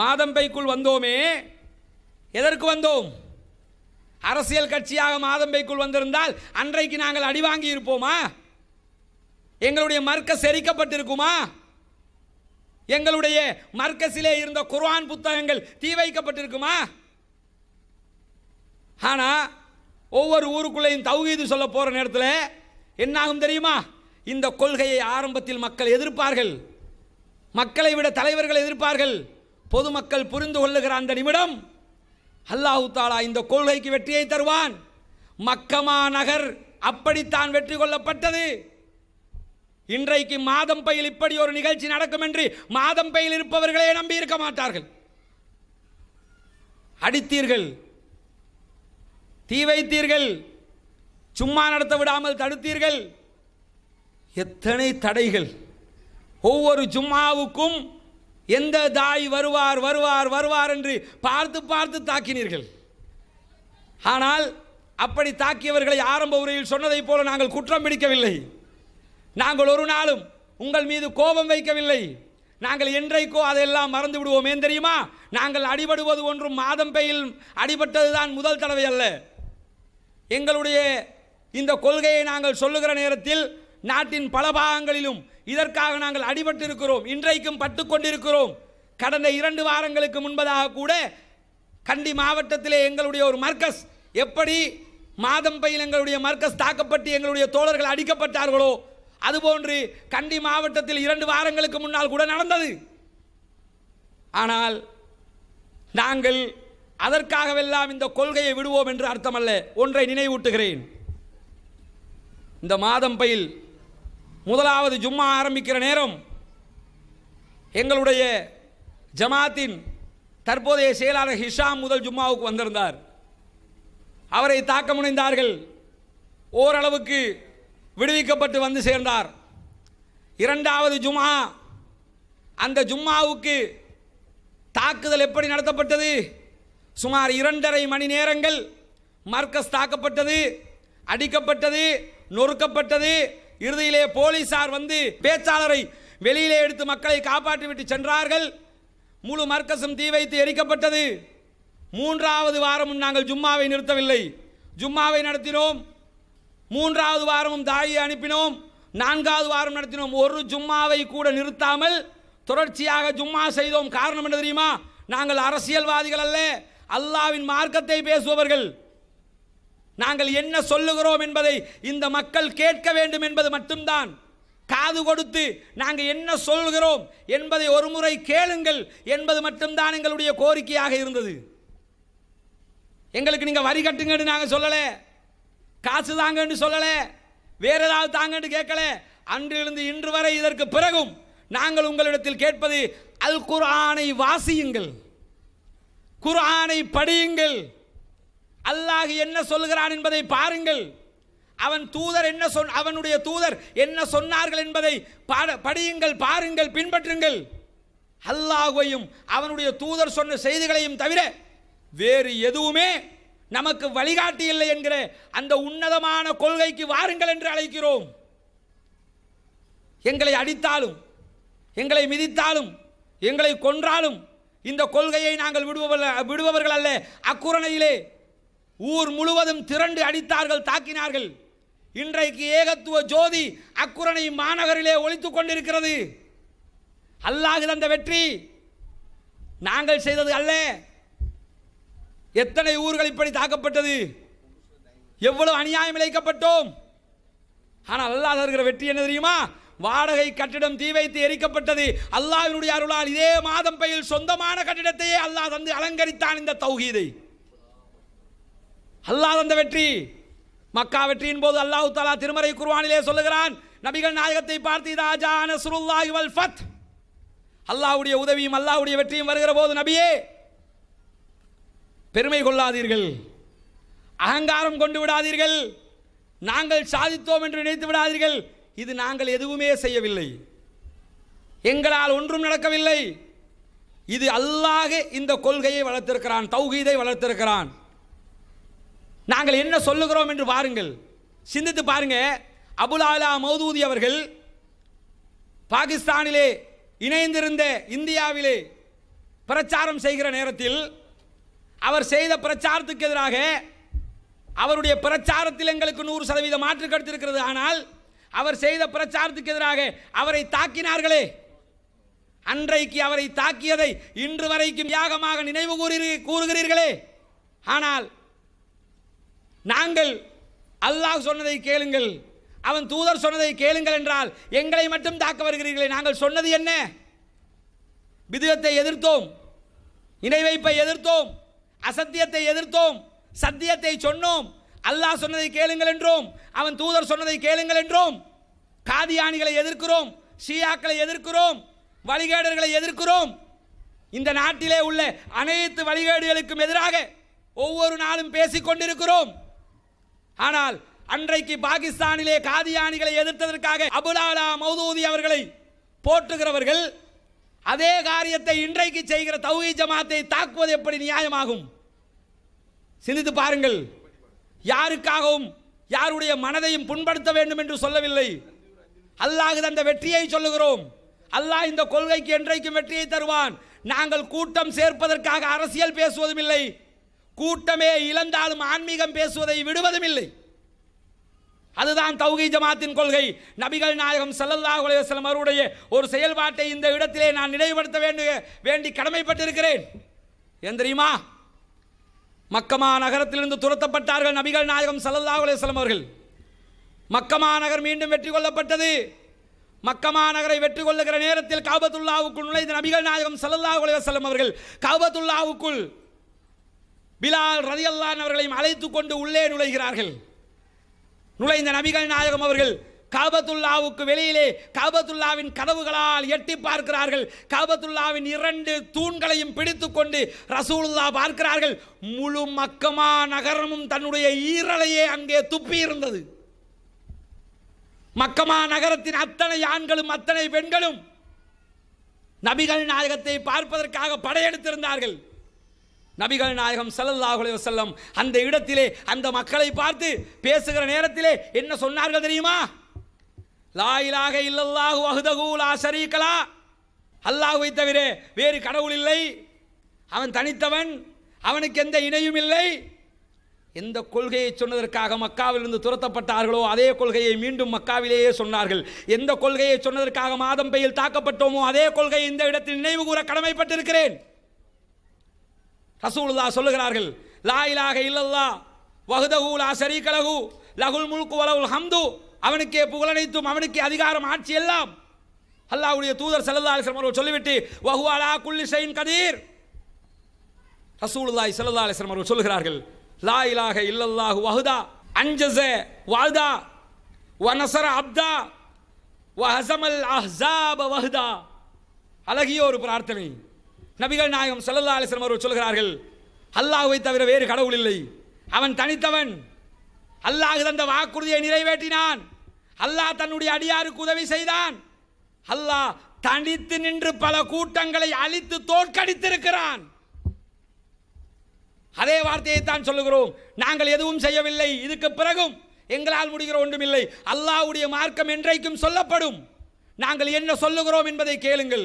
மாதம்பைக்குள் வந்தோமே எதற்கு வந்தோம் அரசியல் கட்சியாக மாதம்பைக்குள் வந்திருந்தால் அன்றைக்கு நாங்கள் அடிவாங்கி இருப்போமா எங்களுடைய மர்க்கஸ் எரிக்கப்பட்டிருக்குமா எங்களுடைய மர்க்கசிலே இருந்த குர்ஆன் புத்தகங்கள் தீ வைக்கப்பட்டிருக்குமா ஆனால் ஒவ்வொரு ஊருக்குள்ளேயும் தௌகீது சொல்ல போகிற நேரத்தில் என்னாகும் தெரியுமா இந்த கொள்கையை ஆரம்பத்தில் மக்கள் எதிர்ப்பார்கள் மக்களை விட தலைவர்கள் எதிர்ப்பார்கள் பொதுமக்கள் புரிந்து கொள்ளுகிற அந்த நிமிடம் அல்லாஹு தாலா இந்த கொள்கைக்கு வெற்றியை தருவான் மக்கமா நகர் அப்படித்தான் வெற்றி கொள்ளப்பட்டது இன்றைக்கு மாதம் பையில் இப்படி ஒரு நிகழ்ச்சி நடக்கும் என்று மாதம் பையில் இருப்பவர்களே நம்பி இருக்க மாட்டார்கள் அடித்தீர்கள் தீ வைத்தீர்கள் சும்மா நடத்த விடாமல் தடுத்தீர்கள் எத்தனை தடைகள் ஒவ்வொரு ஜும்மாவுக்கும் எந்த தாய் வருவார் வருவார் வருவார் என்று பார்த்து பார்த்து தாக்கினீர்கள் ஆனால் அப்படி தாக்கியவர்களை ஆரம்ப உரையில் சொன்னதைப் போல நாங்கள் குற்றம் பிடிக்கவில்லை நாங்கள் ஒரு நாளும் உங்கள் மீது கோபம் வைக்கவில்லை நாங்கள் என்றைக்கோ அதையெல்லாம் மறந்து விடுவோம் ஏன் தெரியுமா நாங்கள் அடிபடுவது ஒன்றும் மாதம் பெயில் அடிபட்டது தான் முதல் தடவை அல்ல எங்களுடைய இந்த கொள்கையை நாங்கள் சொல்லுகிற நேரத்தில் நாட்டின் பல பாகங்களிலும் இதற்காக நாங்கள் அடிபட்டு இருக்கிறோம் இன்றைக்கும் பட்டு கொண்டிருக்கிறோம் கடந்த இரண்டு வாரங்களுக்கு முன்பதாக கூட கண்டி மாவட்டத்திலே எங்களுடைய ஒரு மர்க்கஸ் எப்படி மாதம் பையில் எங்களுடைய மர்க்கஸ் தாக்கப்பட்டு எங்களுடைய தோழர்கள் அடிக்கப்பட்டார்களோ அதுபோன்று கண்டி மாவட்டத்தில் இரண்டு வாரங்களுக்கு முன்னால் கூட நடந்தது ஆனால் நாங்கள் அதற்காகவெல்லாம் இந்த கொள்கையை விடுவோம் என்று அர்த்தமல்ல ஒன்றை நினைவூட்டுகிறேன் இந்த மாதம் பயில் முதலாவது ஜும்மா ஆரம்பிக்கிற நேரம் எங்களுடைய ஜமாத்தின் தற்போதைய செயலாளர் ஹிஷாம் முதல் ஜும்மாவுக்கு வந்திருந்தார் அவரை தாக்க முனைந்தார்கள் ஓரளவுக்கு விடுவிக்கப்பட்டு வந்து சேர்ந்தார் இரண்டாவது ஜும்மா அந்த ஜும்மாவுக்கு தாக்குதல் எப்படி நடத்தப்பட்டது சுமார் இரண்டரை மணி நேரங்கள் மர்க்கஸ் தாக்கப்பட்டது அடிக்கப்பட்டது நொறுக்கப்பட்டது இறுதியிலே போலீசார் வந்து பேச்சாளரை வெளியிலே எடுத்து மக்களை காப்பாற்றிவிட்டு சென்றார்கள் முழு மர்க்கசும் தீ வைத்து எரிக்கப்பட்டது மூன்றாவது வாரமும் நாங்கள் ஜும்மாவை நிறுத்தவில்லை ஜும்மாவை நடத்தினோம் மூன்றாவது வாரமும் தாயை அனுப்பினோம் நான்காவது வாரம் நடத்தினோம் ஒரு ஜும்மாவை கூட நிறுத்தாமல் தொடர்ச்சியாக ஜும்மா செய்தோம் காரணம் என்ன தெரியுமா நாங்கள் அரசியல்வாதிகள் அல்ல அல்லாவின் மார்க்கத்தை பேசுபவர்கள் நாங்கள் என்ன சொல்லுகிறோம் என்பதை இந்த மக்கள் கேட்க வேண்டும் என்பது மட்டும்தான் காது கொடுத்து நாங்கள் என்ன சொல்கிறோம் என்பதை ஒரு முறை கேளுங்கள் என்பது மட்டும்தான் எங்களுடைய கோரிக்கையாக இருந்தது எங்களுக்கு நீங்கள் வரி கட்டுங்கன்னு நாங்கள் சொல்லலை காசு தாங்கன்னு சொல்லலை வேறு ஏதாவது தாங்கன்னு கேட்கல அன்றிலிருந்து இன்று வரை இதற்கு பிறகும் நாங்கள் உங்களிடத்தில் கேட்பது அல் குர்ஆனை வாசியுங்கள் குர்ஆனை படியுங்கள் அல்லாஹ் என்ன சொல்கிறான் என்பதை பாருங்கள் அவன் தூதர் என்ன சொன் அவனுடைய தூதர் என்ன சொன்னார்கள் என்பதை படியுங்கள் பாருங்கள் பின்பற்றுங்கள் அல்லாஹையும் அவனுடைய தூதர் சொன்ன செய்திகளையும் தவிர வேறு எதுவுமே நமக்கு வழிகாட்டி இல்லை என்கிற அந்த உன்னதமான கொள்கைக்கு வாருங்கள் என்று அழைக்கிறோம் எங்களை அடித்தாலும் எங்களை மிதித்தாலும் எங்களை கொன்றாலும் இந்த கொள்கையை நாங்கள் விடுபவர்கள் விடுபவர்கள் அல்ல அக்குரணையிலே ஊர் முழுவதும் திரண்டு அடித்தார்கள் தாக்கினார்கள் இன்றைக்கு ஏகத்துவ ஜோதி அக்குரணை மாநகரிலே ஒழித்துக் கொண்டிருக்கிறது அல்லாஹ் தந்த வெற்றி நாங்கள் செய்தது அல்ல எத்தனை ஊர்கள் இப்படி தாக்கப்பட்டது எவ்வளவு அநியாயம் இழைக்கப்பட்டோம் ஆனால் அல்லாஹ் வெற்றி என்ன தெரியுமா வாடகை கட்டிடம் தீ வைத்து எரிக்கப்பட்டது அல்லாஹினுடைய அருளால் இதே மாதம் பயில் சொந்தமான கட்டிடத்தையே அல்லாஹ் தந்து அலங்கரித்தான் இந்த தௌஹீதை அல்லாஹ் அந்த வெற்றி மக்கா வெற்றியின் போது அல்லாஹு தாலா திருமறை குருவானிலே சொல்லுகிறான் நபிகள் நாயகத்தை பார்த்து ராஜா நசுருல்லாஹி வல் ஃபத் அல்லாஹ்வுடைய உதவியும் அல்லாஹ்வுடைய வெற்றியும் வருகிற போது நபியே பெருமை கொள்ளாதீர்கள் அகங்காரம் கொண்டு விடாதீர்கள் நாங்கள் சாதித்தோம் என்று நினைத்து விடாதீர்கள் இது நாங்கள் எதுவுமே செய்யவில்லை எங்களால் ஒன்றும் நடக்கவில்லை இது அல்லாஹே இந்த கொள்கையை வளர்த்திருக்கிறான் தௌகீதை வளர்த்திருக்கிறான் நாங்கள் என்ன சொல்லுகிறோம் என்று பாருங்கள் சிந்தித்து பாருங்க அபுலாலா மௌதூதி அவர்கள் பாகிஸ்தானிலே இணைந்திருந்த இந்தியாவிலே பிரச்சாரம் செய்கிற நேரத்தில் அவர் செய்த பிரச்சாரத்துக்கு எதிராக அவருடைய பிரச்சாரத்தில் எங்களுக்கு நூறு சதவீத மாற்று கடுத்திருக்கிறது ஆனால் அவர் செய்த பிரச்சாரத்துக்கு எதிராக அவரை தாக்கினார்களே அன்றைக்கு அவரை தாக்கியதை இன்று வரைக்கும் யாகமாக நினைவு கூறி கூறுகிறீர்களே ஆனால் நாங்கள் அல்லாஹ் சொன்னதை கேளுங்கள் அவன் தூதர் சொன்னதை கேளுங்கள் என்றால் எங்களை மட்டும் தாக்க வருகிறீர்களே நாங்கள் சொன்னது என்ன விதத்தை எதிர்த்தோம் இணை வைப்பை எதிர்த்தோம் அசத்தியத்தை எதிர்த்தோம் சத்தியத்தை சொன்னோம் அல்லாஹ் சொன்னதை கேளுங்கள் என்றோம் அவன் தூதர் சொன்னதை கேளுங்கள் என்றோம் காதியானிகளை எதிர்க்கிறோம் ஷியாக்களை எதிர்க்கிறோம் வழிகேடர்களை எதிர்க்கிறோம் இந்த நாட்டிலே உள்ள அனைத்து வழிகேடுகளுக்கும் எதிராக ஒவ்வொரு நாளும் பேசிக்கொண்டிருக்கிறோம் ஆனால் அன்றைக்கு பாகிஸ்தானிலே காதியானிகளை எதிர்த்ததற்காக அபுலாலா மௌதூதி அவர்களை போற்றுகிறவர்கள் அதே காரியத்தை இன்றைக்கு செய்கிற தௌஹி ஜமாத்தை தாக்குவது எப்படி நியாயமாகும் சிந்தித்து பாருங்கள் யாருக்காகவும் யாருடைய மனதையும் புண்படுத்த வேண்டும் என்று சொல்லவில்லை அல்லாஹ் அந்த வெற்றியை சொல்லுகிறோம் அல்லாஹ் இந்த கொள்கைக்கு என்றைக்கும் வெற்றியை தருவான் நாங்கள் கூட்டம் சேர்ப்பதற்காக அரசியல் பேசுவதும் இல்லை கூட்டமே இழந்தாலும் ஆன்மீகம் பேசுவதை விடுவதும் இல்லை அதுதான் தௌகி ஜமாத்தின் கொள்கை நபிகள் நாயகம் சல்லல்லா அவருடைய ஒரு செயல்பாட்டை இந்த இடத்திலே நான் நினைவுபடுத்த வேண்டிய வேண்டி கடமைப்பட்டிருக்கிறேன் ஏன் தெரியுமா மக்கமா நகரத்திலிருந்து துரத்தப்பட்டார்கள் நபிகள் நாயகம் சல்லல்லா அலைவசலம் அவர்கள் மக்கமா நகர் மீண்டும் வெற்றி கொள்ளப்பட்டது மக்கமா நகரை வெற்றி கொள்ளுகிற நேரத்தில் காபத்துல்லாவுக்குள் நுழைந்த நபிகள் நாயகம் சல்லல்லா அலைவசலம் அவர்கள் காபத்துல்லாவுக்குள் பிலால் ரதியல்லான் அவர்களையும் அழைத்து கொண்டு உள்ளே நுழைகிறார்கள் நுழைந்த நபிகள் நாயகம் அவர்கள் காபத்துல்லாவுக்கு வெளியிலே காபத்துல்லாவின் கதவுகளால் எட்டி பார்க்கிறார்கள் காபத்துல்லாவின் இரண்டு தூண்களையும் பிடித்துக்கொண்டு ரசூலுல்லா பார்க்கிறார்கள் முழு மக்கமா நகரமும் தன்னுடைய ஈரலையே அங்கே துப்பி இருந்தது மக்கமா நகரத்தின் அத்தனை ஆண்களும் அத்தனை பெண்களும் நபிகள் நாயகத்தை பார்ப்பதற்காக படையெடுத்திருந்தார்கள் நபிகள் நாயகம் சல்லல்லாஹுலே வசல்லம் அந்த இடத்திலே அந்த மக்களை பார்த்து பேசுகிற நேரத்திலே என்ன சொன்னார்கள் தெரியுமா லாயிலாக இல்லல்லாஹு அகுதகுலா லா சரீகலா அல்லாஹுவை தவிர வேறு கடவுள் இல்லை அவன் தனித்தவன் அவனுக்கு எந்த இணையும் இல்லை எந்த கொள்கையை சொன்னதற்காக மக்காவிலிருந்து துரத்தப்பட்டார்களோ அதே கொள்கையை மீண்டும் மக்காவிலேயே சொன்னார்கள் எந்த கொள்கையை சொன்னதற்காக மாதம் பெயில் தாக்கப்பட்டோமோ அதே கொள்கையை இந்த இடத்தில் நினைவு கூற கடமைப்பட்டிருக்கிறேன் ரசூலுல்லா சொல்லுகிறார்கள் லாயிலாக இல்லல்லா வகுதகு லா கலகு லகுல் முழுக்கு வலவுல் ஹம்து அவனுக்கே புகழனைத்தும் அவனுக்கே அதிகாரம் ஆட்சி எல்லாம் அல்லாவுடைய தூதர் செல்லல்லா அலிஸ்லம் அவர்கள் சொல்லிவிட்டு வஹுவாலா குல்லி ஷைன் கதீர் ரசூலுல்லாய் செல்லல்லா அலிஸ்லம் அவர்கள் சொல்லுகிறார்கள் லா இலாக இல்லல்லாஹு வகுதா அஞ்சஸ வால்தா வனசர அப்தா வஹசமல் அஹ்சாப வஹுதா அழகிய ஒரு பிரார்த்தனை நபிகள் நாயகம் சல்லல்லா அலிஸ்லம் அவர்கள் சொல்கிறார்கள் அல்லாஹுவை தவிர வேறு கடவுள் இல்லை அவன் தனித்தவன் அல்லாஹ் தந்த வாக்குறுதியை நிறைவேற்றினான் அல்லாஹ் தன்னுடைய அடியாருக்கு உதவி செய்தான் அல்லாஹ் தனித்து நின்று பல கூட்டங்களை அழித்து தோற்கடித்திருக்கிறான் அதே வார்த்தையை தான் சொல்லுகிறோம் நாங்கள் எதுவும் செய்யவில்லை இதுக்கு பிறகும் எங்களால் முடிகிற இல்லை அல்லாஹ்வுடைய மார்க்கம் என்றைக்கும் சொல்லப்படும் நாங்கள் என்ன சொல்லுகிறோம் என்பதை கேளுங்கள்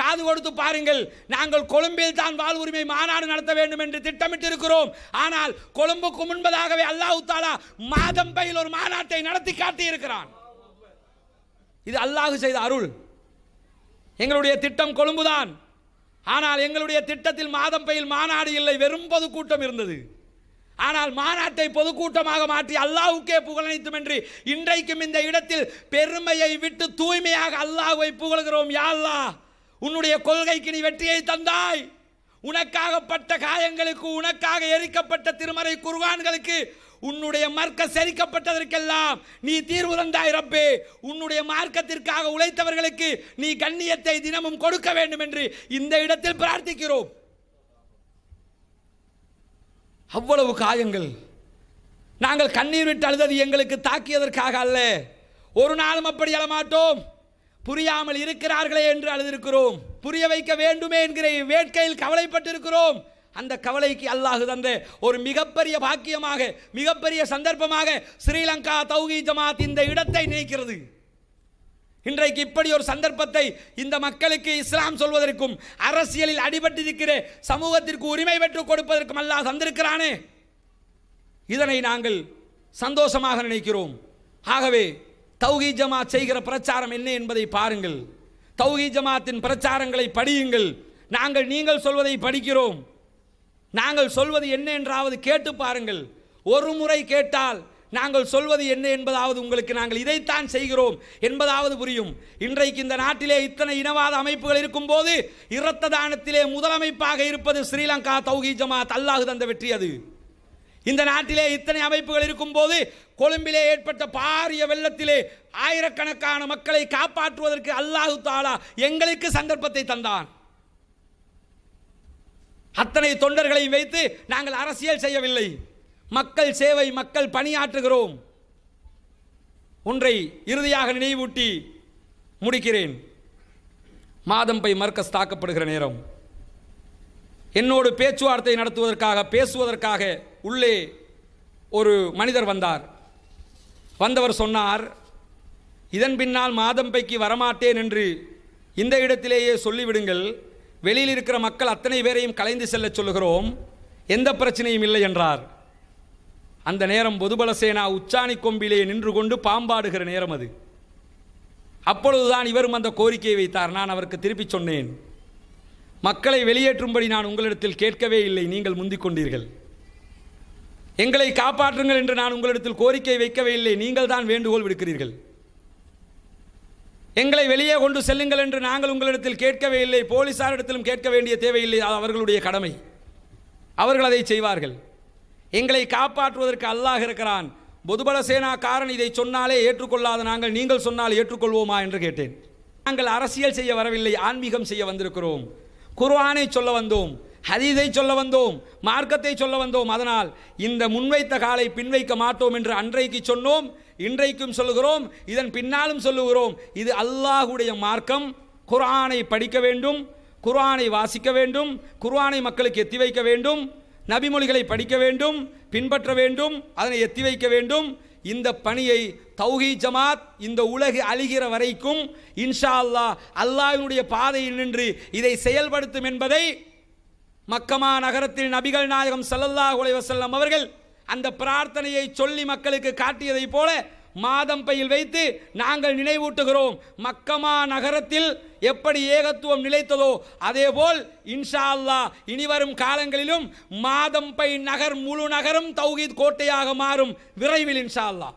காது கொடுத்து பாருங்கள் நாங்கள் கொழும்பில் தான் வாழ் உரிமை மாநாடு நடத்த வேண்டும் என்று திட்டமிட்டு இருக்கிறோம் ஆனால் கொழும்புக்கு முன்பதாகவே அல்லாஹு தாலா மாதம்பையில் ஒரு மாநாட்டை நடத்தி காட்டியிருக்கிறான் இது அல்லாஹு செய்த அருள் எங்களுடைய திட்டம் கொழும்புதான் ஆனால் எங்களுடைய திட்டத்தில் மாதம்பையில் மாநாடு இல்லை வெறும் பொதுக்கூட்டம் இருந்தது ஆனால் மாநாட்டை பொதுக்கூட்டமாக மாற்றி அல்லாஹுக்கே புகழனைத்தும் என்று இன்றைக்கும் இந்த இடத்தில் பெருமையை விட்டு தூய்மையாக அல்லாஹுவை புகழ்கிறோம் யா அல்லாஹ் உன்னுடைய கொள்கைக்கு நீ வெற்றியை தந்தாய் உனக்காகப்பட்ட காயங்களுக்கு உனக்காக எரிக்கப்பட்ட திருமறை குருவான்களுக்கு உன்னுடைய மார்க்க செரிக்கப்பட்டதற்கெல்லாம் நீ தீர்வு தந்தாய் ரப்பே உன்னுடைய மார்க்கத்திற்காக உழைத்தவர்களுக்கு நீ கண்ணியத்தை தினமும் கொடுக்க வேண்டும் என்று இந்த இடத்தில் பிரார்த்திக்கிறோம் அவ்வளவு காயங்கள் நாங்கள் கண்ணீர் விட்டு அழுதது எங்களுக்கு தாக்கியதற்காக அல்ல ஒரு நாளும் அப்படி மாட்டோம் புரியாமல் இருக்கிறார்களே என்று அழுதிருக்கிறோம் புரிய வைக்க வேண்டுமே என்கிற வேட்கையில் கவலைப்பட்டிருக்கிறோம் அந்த கவலைக்கு அல்லாஹு தந்த ஒரு மிகப்பெரிய பாக்கியமாக மிகப்பெரிய சந்தர்ப்பமாக ஸ்ரீலங்கா தௌகி ஜமாத் இந்த இடத்தை நினைக்கிறது இன்றைக்கு இப்படி ஒரு சந்தர்ப்பத்தை இந்த மக்களுக்கு இஸ்லாம் சொல்வதற்கும் அரசியலில் அடிபட்டிருக்கிற சமூகத்திற்கு உரிமை பெற்றுக் கொடுப்பதற்கும் அல்லாஹ் தந்திருக்கிறானே இதனை நாங்கள் சந்தோஷமாக நினைக்கிறோம் ஆகவே தௌஹி ஜமாத் செய்கிற பிரச்சாரம் என்ன என்பதை பாருங்கள் தௌஹி ஜமாத்தின் பிரச்சாரங்களை படியுங்கள் நாங்கள் நீங்கள் சொல்வதை படிக்கிறோம் நாங்கள் சொல்வது என்ன என்றாவது கேட்டு பாருங்கள் ஒரு முறை கேட்டால் நாங்கள் சொல்வது என்ன என்பதாவது உங்களுக்கு நாங்கள் இதைத்தான் செய்கிறோம் என்பதாவது புரியும் இன்றைக்கு இந்த நாட்டிலே இத்தனை இனவாத அமைப்புகள் இருக்கும்போது இரத்த தானத்திலே முதலமைப்பாக இருப்பது ஸ்ரீலங்கா தௌஹி ஜமாத் அல்லாஹு தந்த வெற்றி அது இந்த நாட்டிலே இத்தனை அமைப்புகள் இருக்கும்போது கொழும்பிலே ஏற்பட்ட பாரிய வெள்ளத்திலே ஆயிரக்கணக்கான மக்களை காப்பாற்றுவதற்கு அல்லாஹு தாலா எங்களுக்கு சந்தர்ப்பத்தை தந்தான் அத்தனை தொண்டர்களை வைத்து நாங்கள் அரசியல் செய்யவில்லை மக்கள் சேவை மக்கள் பணியாற்றுகிறோம் ஒன்றை இறுதியாக நினைவூட்டி முடிக்கிறேன் மாதம் பை மர்க்கஸ் தாக்கப்படுகிற நேரம் என்னோடு பேச்சுவார்த்தை நடத்துவதற்காக பேசுவதற்காக உள்ளே ஒரு மனிதர் வந்தார் வந்தவர் சொன்னார் இதன் பின்னால் மாதம்பைக்கு வரமாட்டேன் என்று இந்த இடத்திலேயே சொல்லிவிடுங்கள் வெளியில் இருக்கிற மக்கள் அத்தனை பேரையும் கலைந்து செல்ல சொல்லுகிறோம் எந்த பிரச்சனையும் இல்லை என்றார் அந்த நேரம் பொதுபலசேனா உச்சாணி கொம்பிலே நின்று கொண்டு பாம்பாடுகிற நேரம் அது அப்பொழுதுதான் இவரும் அந்த கோரிக்கையை வைத்தார் நான் அவருக்கு திருப்பி சொன்னேன் மக்களை வெளியேற்றும்படி நான் உங்களிடத்தில் கேட்கவே இல்லை நீங்கள் முந்திக் கொண்டீர்கள் எங்களை காப்பாற்றுங்கள் என்று நான் உங்களிடத்தில் கோரிக்கை வைக்கவே இல்லை நீங்கள் தான் வேண்டுகோள் விடுக்கிறீர்கள் எங்களை வெளியே கொண்டு செல்லுங்கள் என்று நாங்கள் உங்களிடத்தில் கேட்கவே இல்லை போலீசாரிடத்திலும் கேட்க வேண்டிய தேவையில்லை அது அவர்களுடைய கடமை அவர்கள் அதை செய்வார்கள் எங்களை காப்பாற்றுவதற்கு அல்லாஹ் இருக்கிறான் பொதுபல சேனா காரன் இதை சொன்னாலே ஏற்றுக்கொள்ளாத நாங்கள் நீங்கள் சொன்னால் ஏற்றுக்கொள்வோமா என்று கேட்டேன் நாங்கள் அரசியல் செய்ய வரவில்லை ஆன்மீகம் செய்ய வந்திருக்கிறோம் குர்ஆனை சொல்ல வந்தோம் ஹதீதை சொல்ல வந்தோம் மார்க்கத்தை சொல்ல வந்தோம் அதனால் இந்த முன்வைத்த காலை பின்வைக்க மாட்டோம் என்று அன்றைக்கு சொன்னோம் இன்றைக்கும் சொல்லுகிறோம் இதன் பின்னாலும் சொல்லுகிறோம் இது அல்லாஹுடைய மார்க்கம் குரானை படிக்க வேண்டும் குரானை வாசிக்க வேண்டும் குரானை மக்களுக்கு எத்தி வைக்க வேண்டும் நபிமொழிகளை படிக்க வேண்டும் பின்பற்ற வேண்டும் அதனை எத்தி வைக்க வேண்டும் இந்த பணியை தௌஹி ஜமாத் இந்த உலகு அழிகிற வரைக்கும் இன்ஷா அல்லா அல்லாஹினுடைய பாதையில் நின்று இதை செயல்படுத்தும் என்பதை மக்கமா நகரத்தில் நபிகள் நாயகம் சல்லல்லா செல்லம் அவர்கள் அந்த பிரார்த்தனையை சொல்லி மக்களுக்கு காட்டியதைப் போல மாதம் பையில் வைத்து நாங்கள் நினைவூட்டுகிறோம் மக்கமா நகரத்தில் எப்படி ஏகத்துவம் நிலைத்ததோ அதேபோல் இன்ஷா அல்லா இனிவரும் காலங்களிலும் மாதம் பை நகர் முழு நகரும் தௌஹீத் கோட்டையாக மாறும் விரைவில் இன்ஷா அல்லா